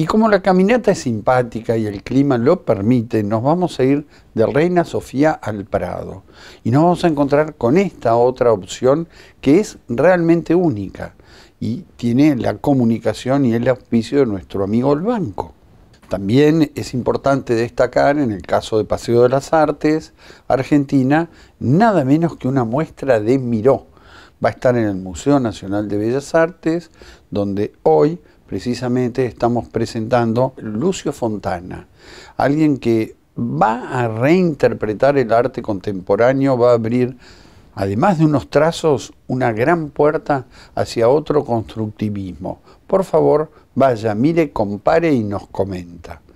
Y como la caminata es simpática y el clima lo permite, nos vamos a ir de Reina Sofía al Prado. Y nos vamos a encontrar con esta otra opción que es realmente única y tiene la comunicación y el auspicio de nuestro amigo el banco. También es importante destacar, en el caso de Paseo de las Artes, Argentina, nada menos que una muestra de Miró va a estar en el Museo Nacional de Bellas Artes, donde hoy precisamente estamos presentando Lucio Fontana, alguien que va a reinterpretar el arte contemporáneo, va a abrir, además de unos trazos, una gran puerta hacia otro constructivismo. Por favor, vaya, mire, compare y nos comenta.